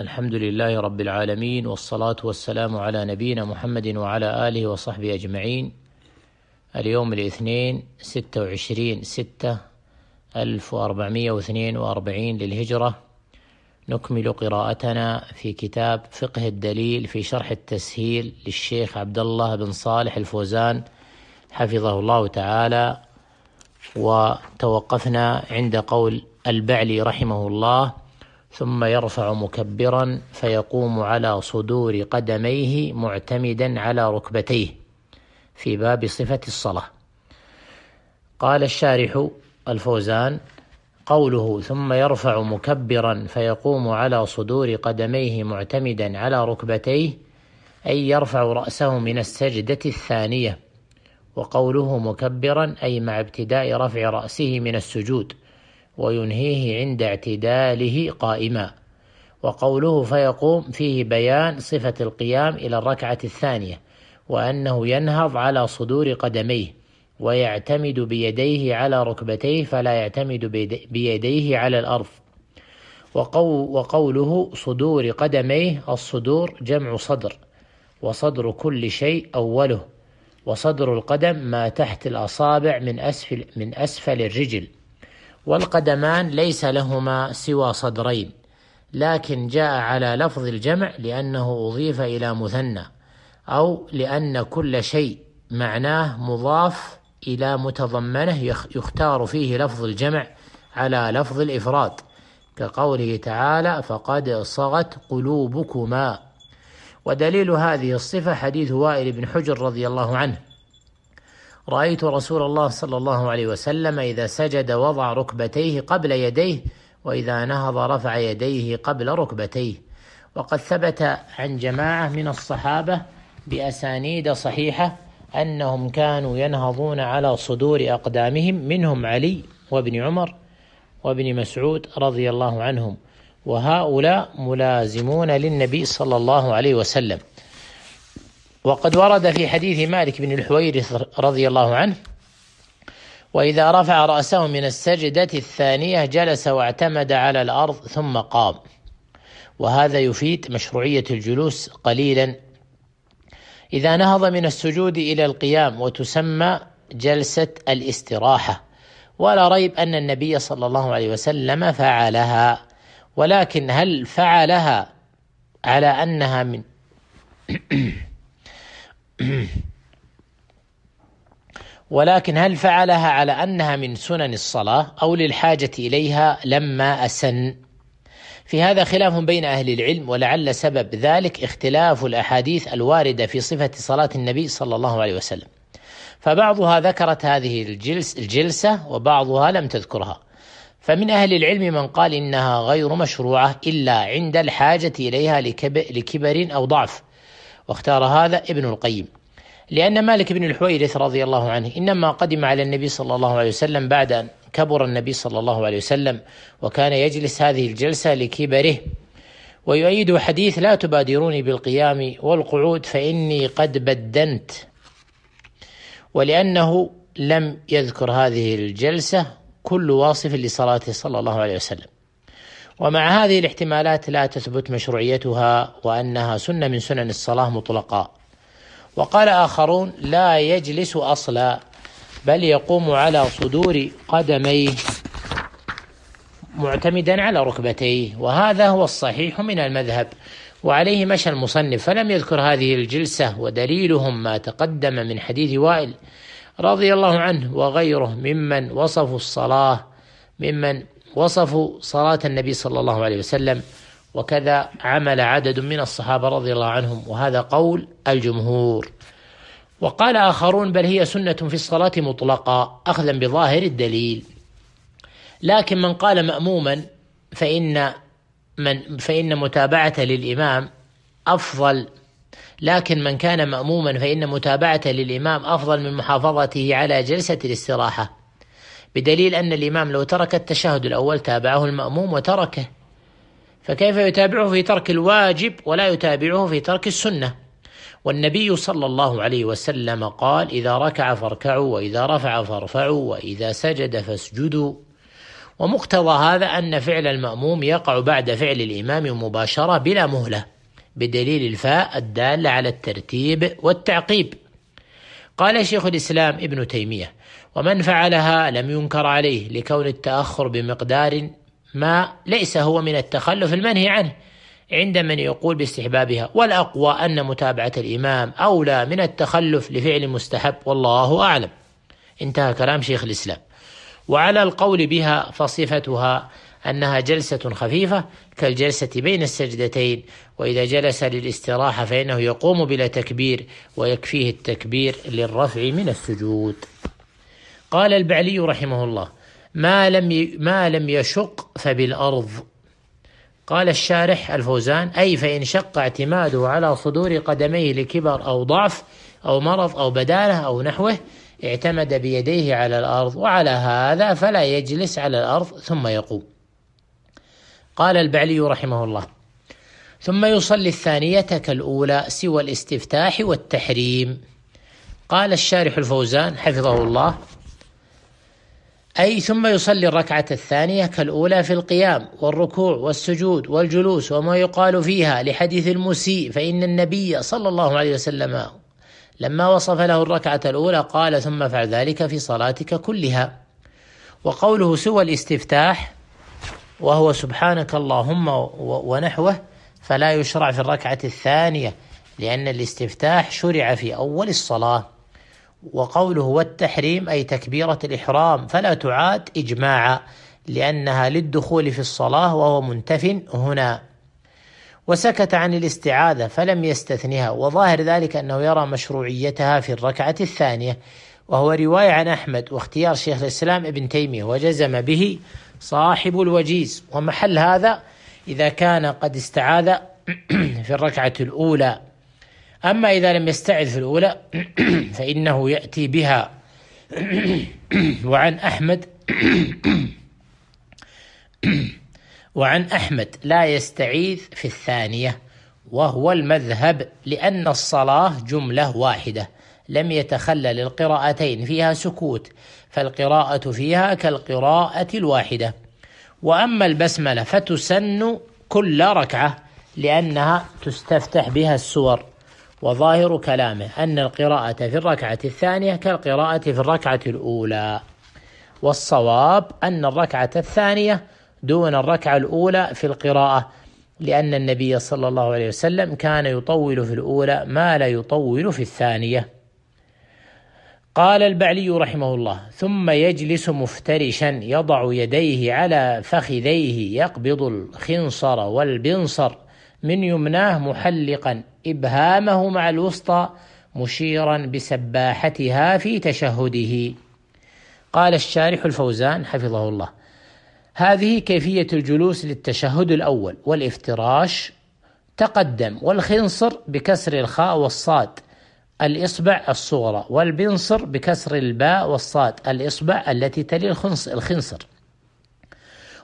الحمد لله رب العالمين والصلاة والسلام على نبينا محمد وعلى آله وصحبه أجمعين اليوم الاثنين ستة وعشرين ستة ألف وأربعمائة واثنين وأربعين للهجرة نكمل قراءتنا في كتاب فقه الدليل في شرح التسهيل للشيخ عبد الله بن صالح الفوزان حفظه الله تعالى وتوقفنا عند قول البعلي رحمه الله ثم يرفع مكبرا فيقوم على صدور قدميه معتمدا على ركبتيه في باب صفة الصلاة قال الشارح الفوزان قوله ثم يرفع مكبرا فيقوم على صدور قدميه معتمدا على ركبتيه أي يرفع رأسه من السجدة الثانية وقوله مكبرا أي مع ابتداء رفع رأسه من السجود وينهيه عند اعتداله قائما وقوله فيقوم فيه بيان صفة القيام إلى الركعة الثانية وأنه ينهض على صدور قدميه ويعتمد بيديه على ركبتيه فلا يعتمد بيديه على الأرض وقو وقوله صدور قدميه الصدور جمع صدر وصدر كل شيء أوله وصدر القدم ما تحت الأصابع من أسفل من أسفل الرجل والقدمان ليس لهما سوى صدرين لكن جاء على لفظ الجمع لأنه أضيف إلى مثنى أو لأن كل شيء معناه مضاف إلى متضمنه يختار فيه لفظ الجمع على لفظ الإفراد كقوله تعالى فقد صغت قلوبكما ودليل هذه الصفة حديث وائل بن حجر رضي الله عنه رايت رسول الله صلى الله عليه وسلم اذا سجد وضع ركبتيه قبل يديه واذا نهض رفع يديه قبل ركبتيه وقد ثبت عن جماعه من الصحابه باسانيد صحيحه انهم كانوا ينهضون على صدور اقدامهم منهم علي وابن عمر وابن مسعود رضي الله عنهم وهؤلاء ملازمون للنبي صلى الله عليه وسلم وقد ورد في حديث مالك بن الحويرث رضي الله عنه وإذا رفع رأسه من السجدة الثانية جلس واعتمد على الأرض ثم قام وهذا يفيد مشروعية الجلوس قليلا إذا نهض من السجود إلى القيام وتسمى جلسة الاستراحة ولا ريب أن النبي صلى الله عليه وسلم فعلها ولكن هل فعلها على أنها من ولكن هل فعلها على انها من سنن الصلاه او للحاجه اليها لما اسن؟ في هذا خلاف بين اهل العلم ولعل سبب ذلك اختلاف الاحاديث الوارده في صفه صلاه النبي صلى الله عليه وسلم. فبعضها ذكرت هذه الجلس الجلسه وبعضها لم تذكرها. فمن أهل العلم من قال إنها غير مشروعة إلا عند الحاجة إليها لكبر أو ضعف واختار هذا ابن القيم لأن مالك بن الحويرث رضي الله عنه إنما قدم على النبي صلى الله عليه وسلم بعد أن كبر النبي صلى الله عليه وسلم وكان يجلس هذه الجلسة لكبره ويؤيد حديث لا تبادروني بالقيام والقعود فإني قد بدنت ولأنه لم يذكر هذه الجلسة كل واصف لصلاته صلى الله عليه وسلم ومع هذه الاحتمالات لا تثبت مشروعيتها وأنها سنة من سنن الصلاة مطلقا وقال آخرون لا يجلس أصلا بل يقوم على صدور قدميه معتمدا على ركبتيه وهذا هو الصحيح من المذهب وعليه مشى المصنف فلم يذكر هذه الجلسة ودليلهم ما تقدم من حديث وائل رضي الله عنه وغيره ممن وصفوا الصلاة ممن وصفوا صلاة النبي صلى الله عليه وسلم وكذا عمل عدد من الصحابة رضي الله عنهم وهذا قول الجمهور وقال آخرون بل هي سنة في الصلاة مطلقة أخذا بظاهر الدليل لكن من قال مأموما فإن من فإن متابعته للإمام أفضل لكن من كان مأموما فإن متابعته للإمام أفضل من محافظته على جلسة الاستراحة بدليل أن الإمام لو ترك التشهد الأول تابعه المأموم وتركه فكيف يتابعه في ترك الواجب ولا يتابعه في ترك السنة والنبي صلى الله عليه وسلم قال إذا ركع فاركعوا وإذا رفع فارفعوا وإذا سجد فاسجدوا ومقتضى هذا أن فعل المأموم يقع بعد فعل الإمام مباشرة بلا مهلة بدليل الفاء الدالة على الترتيب والتعقيب قال شيخ الإسلام ابن تيمية ومن فعلها لم ينكر عليه لكون التأخر بمقدار ما ليس هو من التخلف المنهي عنه عند من يقول باستحبابها والأقوى أن متابعة الإمام أولى من التخلف لفعل مستحب والله أعلم انتهى كلام شيخ الإسلام وعلى القول بها فصفتها أنها جلسة خفيفة كالجلسة بين السجدتين وإذا جلس للاستراحة فإنه يقوم بلا تكبير ويكفيه التكبير للرفع من السجود قال البعلي رحمه الله ما لم ما لم يشق فبالأرض قال الشارح الفوزان أي فإن شق اعتماده على صدور قدميه لكبر أو ضعف أو مرض أو بدانة أو نحوه اعتمد بيديه على الأرض وعلى هذا فلا يجلس على الأرض ثم يقوم قال البعلي رحمه الله ثم يصلي الثانية كالأولى سوى الاستفتاح والتحريم قال الشارح الفوزان حفظه الله أي ثم يصلي الركعة الثانية كالأولى في القيام والركوع والسجود والجلوس وما يقال فيها لحديث المسيء فإن النبي صلى الله عليه وسلم لما وصف له الركعة الأولى قال ثم افعل ذلك في صلاتك كلها وقوله سوى الاستفتاح وهو سبحانك اللهم ونحوه فلا يشرع في الركعة الثانية لأن الاستفتاح شرع في أول الصلاة وقوله والتحريم أي تكبيرة الإحرام فلا تعاد إجماعا لأنها للدخول في الصلاة وهو منتف هنا وسكت عن الاستعاذة فلم يستثنها وظاهر ذلك أنه يرى مشروعيتها في الركعة الثانية وهو رواية عن أحمد واختيار شيخ الإسلام ابن تيمية وجزم به صاحب الوجيز ومحل هذا إذا كان قد استعاذ في الركعة الأولى أما إذا لم يستعذ في الأولى فإنه يأتي بها وعن أحمد وعن أحمد لا يستعيذ في الثانية وهو المذهب لأن الصلاة جملة واحدة لم يتخلل القراءتين فيها سكوت فالقراءة فيها كالقراءة الواحدة وأما البسملة فتسن كل ركعة لأنها تستفتح بها السور وظاهر كلامه أن القراءة في الركعة الثانية كالقراءة في الركعة الأولى والصواب أن الركعة الثانية دون الركعة الأولى في القراءة لأن النبي صلى الله عليه وسلم كان يطول في الأولى ما لا يطول في الثانية قال البعلي رحمه الله ثم يجلس مفترشا يضع يديه على فخذيه يقبض الخنصر والبنصر من يمناه محلقا إبهامه مع الوسطى مشيرا بسباحتها في تشهده قال الشارح الفوزان حفظه الله هذه كيفية الجلوس للتشهد الأول والافتراش تقدم والخنصر بكسر الخاء والصاد الإصبع الصغرى والبنصر بكسر الباء والصاد الإصبع التي تلي الخنصر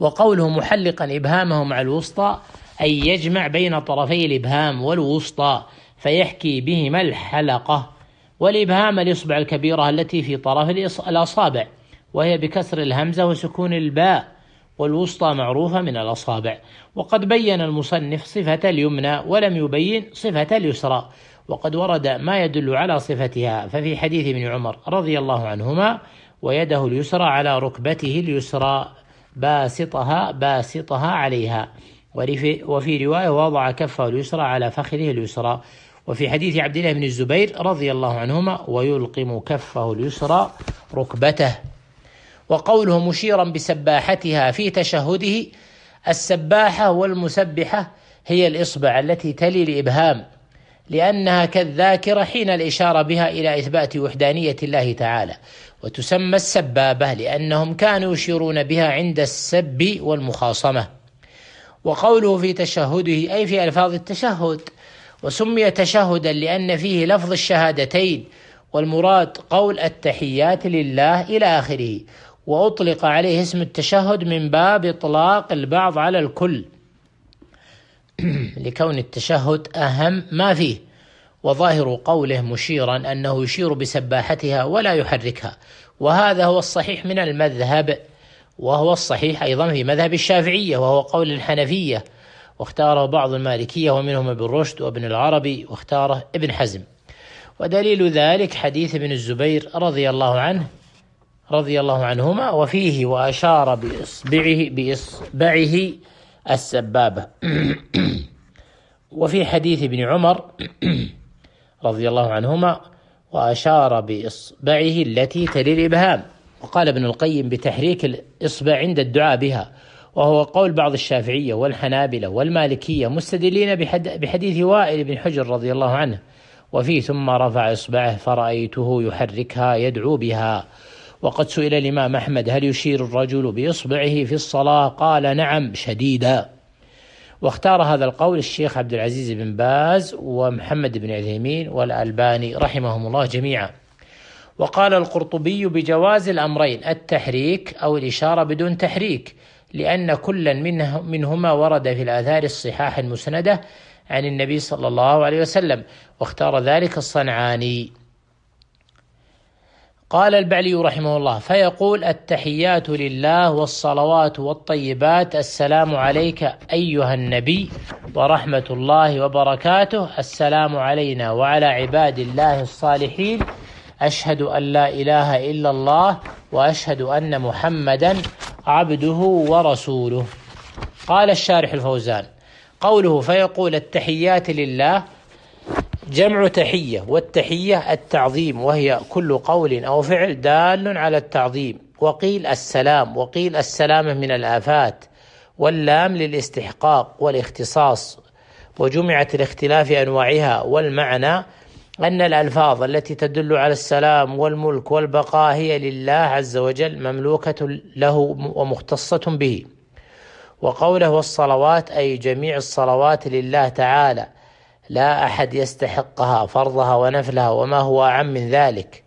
وقوله محلقا إبهامه مع الوسطى أي يجمع بين طرفي الإبهام والوسطى فيحكي بهما الحلقة والإبهام الإصبع الكبيرة التي في طرف الأصابع وهي بكسر الهمزة وسكون الباء والوسطى معروفة من الأصابع وقد بين المصنف صفة اليمنى ولم يبين صفة اليسرى وقد ورد ما يدل على صفتها ففي حديث ابن عمر رضي الله عنهما ويده اليسرى على ركبته اليسرى باسطها باسطها عليها وفي رواية وضع كفه اليسرى على فخذه اليسرى وفي حديث عبد الله بن الزبير رضي الله عنهما ويلقم كفه اليسرى ركبته وقوله مشيرا بسباحتها في تشهده السباحة والمسبحة هي الإصبع التي تلي الإبهام لأنها كالذاكرة حين الإشارة بها إلى إثبات وحدانية الله تعالى وتسمى السبابة لأنهم كانوا يشيرون بها عند السب والمخاصمة وقوله في تشهده أي في ألفاظ التشهد وسمي تشهدا لأن فيه لفظ الشهادتين والمراد قول التحيات لله إلى آخره وأطلق عليه اسم التشهد من باب إطلاق البعض على الكل لكون التشهد أهم ما فيه وظاهر قوله مشيرا أنه يشير بسباحتها ولا يحركها وهذا هو الصحيح من المذهب وهو الصحيح أيضا في مذهب الشافعية وهو قول الحنفية واختاره بعض المالكية ومنهم ابن رشد وابن العربي واختاره ابن حزم ودليل ذلك حديث ابن الزبير رضي الله عنه رضي الله عنهما وفيه وأشار بإصبعه بإصبعه السبابة وفي حديث ابن عمر رضي الله عنهما وأشار بإصبعه التي تلي الإبهام وقال ابن القيم بتحريك الإصبع عند الدعاء بها وهو قول بعض الشافعية والحنابلة والمالكية مستدلين بحديث وائل بن حجر رضي الله عنه وفيه ثم رفع إصبعه فرأيته يحركها يدعو بها وقد سئل الإمام أحمد هل يشير الرجل بإصبعه في الصلاة قال نعم شديدا واختار هذا القول الشيخ عبد العزيز بن باز ومحمد بن عثيمين والألباني رحمهم الله جميعا وقال القرطبي بجواز الأمرين التحريك أو الإشارة بدون تحريك لأن كلا منه منهما ورد في الآثار الصحاح المسندة عن النبي صلى الله عليه وسلم واختار ذلك الصنعاني قال البعلي رحمه الله فيقول التحيات لله والصلوات والطيبات السلام عليك ايها النبي ورحمه الله وبركاته السلام علينا وعلى عباد الله الصالحين أشهد أن لا إله إلا الله وأشهد أن محمدا عبده ورسوله قال الشارح الفوزان قوله فيقول التحيات لله جمع تحية والتحية التعظيم وهي كل قول أو فعل دال على التعظيم وقيل السلام وقيل السلامة من الآفات واللام للاستحقاق والاختصاص وجمعت الاختلاف أنواعها والمعنى أن الألفاظ التي تدل على السلام والملك والبقاء هي لله عز وجل مملوكة له ومختصة به وقوله والصلوات أي جميع الصلوات لله تعالى لا أحد يستحقها فرضها ونفلها وما هو أعم من ذلك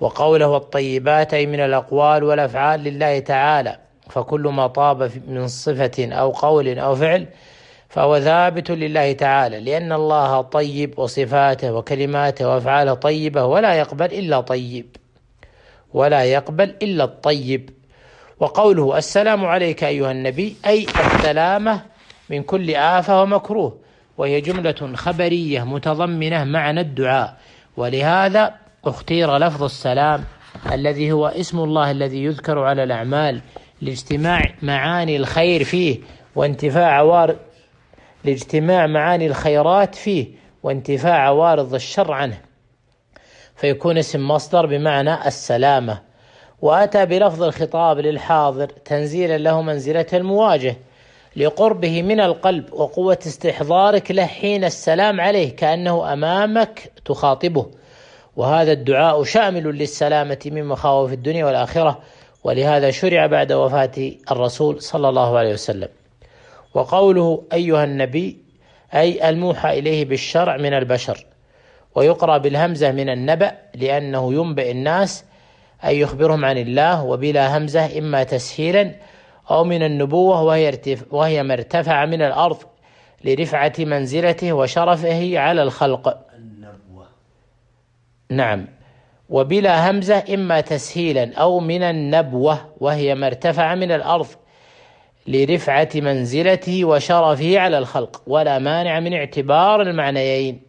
وقوله الطيبات أي من الأقوال والأفعال لله تعالى فكل ما طاب من صفة أو قول أو فعل فهو ثابت لله تعالى لأن الله طيب وصفاته وكلماته وأفعاله طيبة ولا يقبل إلا طيب ولا يقبل إلا الطيب وقوله السلام عليك أيها النبي أي السلامة من كل آفة ومكروه وهي جملة خبرية متضمنة معنى الدعاء ولهذا اختير لفظ السلام الذي هو اسم الله الذي يذكر على الأعمال لاجتماع معاني الخير فيه وانتفاع عوارض لاجتماع معاني الخيرات فيه وانتفاع عوارض الشر عنه فيكون اسم مصدر بمعنى السلامة وأتى بلفظ الخطاب للحاضر تنزيلا له منزلة المواجه لقربه من القلب وقوة استحضارك له حين السلام عليه كأنه أمامك تخاطبه وهذا الدعاء شامل للسلامة من مخاوف الدنيا والآخرة ولهذا شرع بعد وفاة الرسول صلى الله عليه وسلم وقوله أيها النبي أي الموحى إليه بالشرع من البشر ويقرأ بالهمزة من النبأ لأنه ينبئ الناس أي يخبرهم عن الله وبلا همزة إما تسهيلا أو من النبوة وهي, ارتف وهي ما ارتفع من الأرض لرفعة منزلته وشرفه على الخلق النبوة نعم وبلا همزة إما تسهيلا أو من النبوة وهي ما ارتفع من الأرض لرفعة منزلته وشرفه على الخلق ولا مانع من اعتبار المعنيين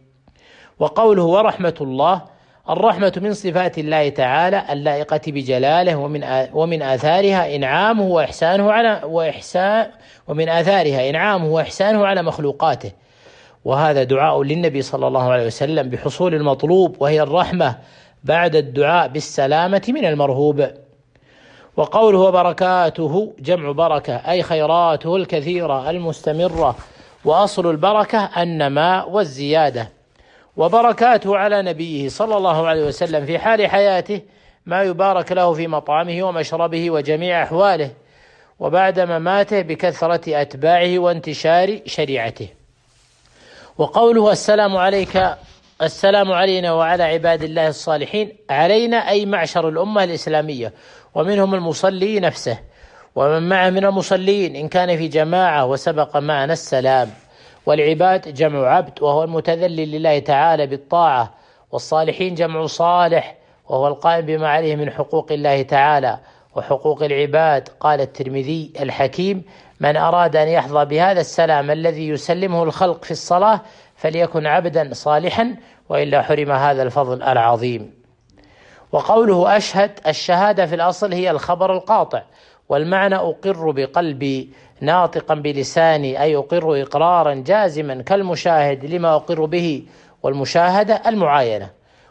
وقوله ورحمة الله الرحمة من صفات الله تعالى اللائقة بجلاله ومن ومن آثارها إنعامه وإحسانه على وإحسان ومن آثارها إنعامه وإحسانه على مخلوقاته وهذا دعاء للنبي صلى الله عليه وسلم بحصول المطلوب وهي الرحمة بعد الدعاء بالسلامة من المرهوب وقوله وبركاته جمع بركة أي خيراته الكثيرة المستمرة وأصل البركة النماء والزيادة وبركاته على نبيه صلى الله عليه وسلم في حال حياته ما يبارك له في مطعمه ومشربه وجميع أحواله وبعد مماته بكثرة أتباعه وانتشار شريعته وقوله السلام عليك السلام علينا وعلى عباد الله الصالحين علينا أي معشر الأمة الإسلامية ومنهم المصلي نفسه ومن معه من المصلين إن كان في جماعة وسبق معنا السلام والعباد جمع عبد وهو المتذلل لله تعالى بالطاعة والصالحين جمع صالح وهو القائم بما عليه من حقوق الله تعالى وحقوق العباد قال الترمذي الحكيم من أراد أن يحظى بهذا السلام الذي يسلمه الخلق في الصلاة فليكن عبدا صالحا وإلا حرم هذا الفضل العظيم وقوله أشهد الشهادة في الأصل هي الخبر القاطع والمعنى أقر بقلبي ناطقا بلساني أي أقر إقرارا جازما كالمشاهد لما أقر به والمشاهدة المعاينة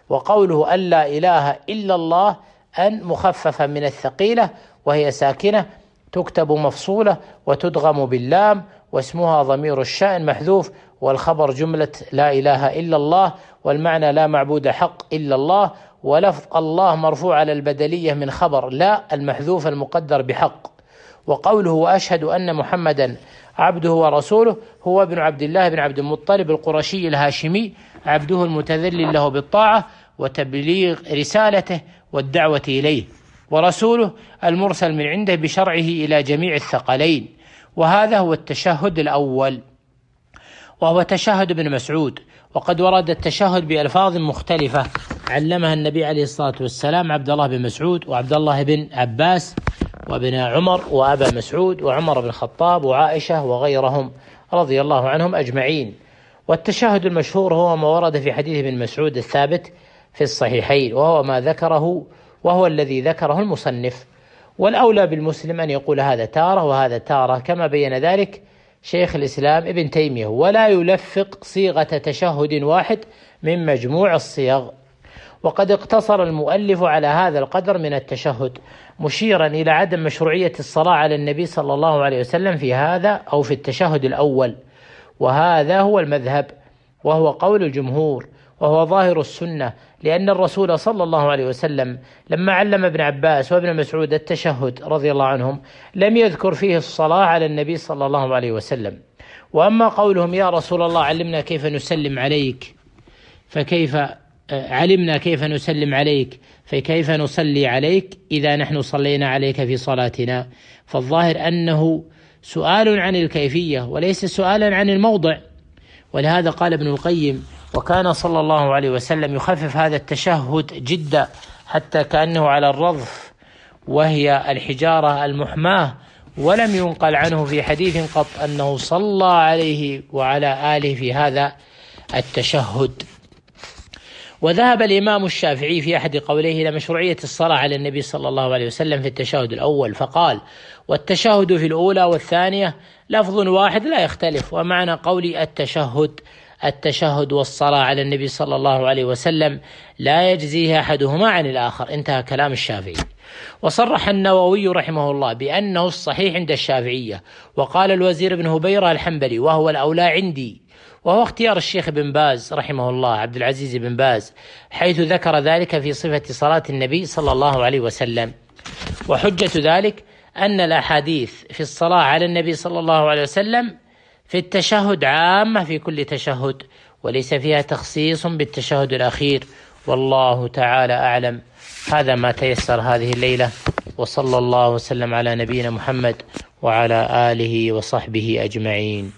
وقوله أن لا إله إلا الله أن مخففة من الثقيلة وهي ساكنة تكتب مفصولة وتدغم باللام واسمها ضمير الشأن محذوف والخبر جملة لا إله إلا الله والمعنى لا معبود حق إلا الله ولفظ الله مرفوع على البدلية من خبر لا المحذوف المقدر بحق وقوله وأشهد أن محمدا عبده ورسوله هو ابن عبد الله بن عبد المطلب القرشي الهاشمي عبده المتذلل له بالطاعة وتبليغ رسالته والدعوة إليه ورسوله المرسل من عنده بشرعه إلى جميع الثقلين وهذا هو التشهد الأول وهو تشهد ابن مسعود وقد ورد التشهد بألفاظ مختلفة علمها النبي عليه الصلاة والسلام عبد الله بن مسعود وعبد الله بن عباس وابن عمر وأبا مسعود وعمر بن الخطاب وعائشة وغيرهم رضي الله عنهم أجمعين والتشهد المشهور هو ما ورد في حديث ابن مسعود الثابت في الصحيحين وهو ما ذكره وهو الذي ذكره المصنف والأولى بالمسلم أن يقول هذا تارة وهذا تارة كما بين ذلك شيخ الإسلام ابن تيمية ولا يلفق صيغة تشهد واحد من مجموع الصيغ وقد اقتصر المؤلف على هذا القدر من التشهد مشيرا الى عدم مشروعيه الصلاه على النبي صلى الله عليه وسلم في هذا او في التشهد الاول وهذا هو المذهب وهو قول الجمهور وهو ظاهر السنه لان الرسول صلى الله عليه وسلم لما علم ابن عباس وابن مسعود التشهد رضي الله عنهم لم يذكر فيه الصلاه على النبي صلى الله عليه وسلم واما قولهم يا رسول الله علمنا كيف نسلم عليك فكيف علمنا كيف نسلم عليك فكيف نصلي عليك إذا نحن صلينا عليك في صلاتنا فالظاهر أنه سؤال عن الكيفية وليس سؤالا عن الموضع ولهذا قال ابن القيم وكان صلى الله عليه وسلم يخفف هذا التشهد جدا حتى كأنه على الرضف وهي الحجارة المحماة ولم ينقل عنه في حديث قط أنه صلى عليه وعلى آله في هذا التشهد وذهب الإمام الشافعي في أحد قوليه إلى مشروعية الصلاة على النبي صلى الله عليه وسلم في التشهد الأول فقال والتشهد في الأولى والثانية لفظ واحد لا يختلف ومعنى قولي التشهد التشهد والصلاة على النبي صلى الله عليه وسلم لا يجزيه أحدهما عن الآخر انتهى كلام الشافعي وصرح النووي رحمه الله بأنه الصحيح عند الشافعية وقال الوزير بن هبيرة الحنبلي وهو الأولى عندي وهو اختيار الشيخ بن باز رحمه الله عبد العزيز بن باز حيث ذكر ذلك في صفة صلاة النبي صلى الله عليه وسلم وحجة ذلك أن الأحاديث في الصلاة على النبي صلى الله عليه وسلم في التشهد عامة في كل تشهد وليس فيها تخصيص بالتشهد الأخير والله تعالى أعلم هذا ما تيسر هذه الليلة وصلى الله وسلم على نبينا محمد وعلى آله وصحبه أجمعين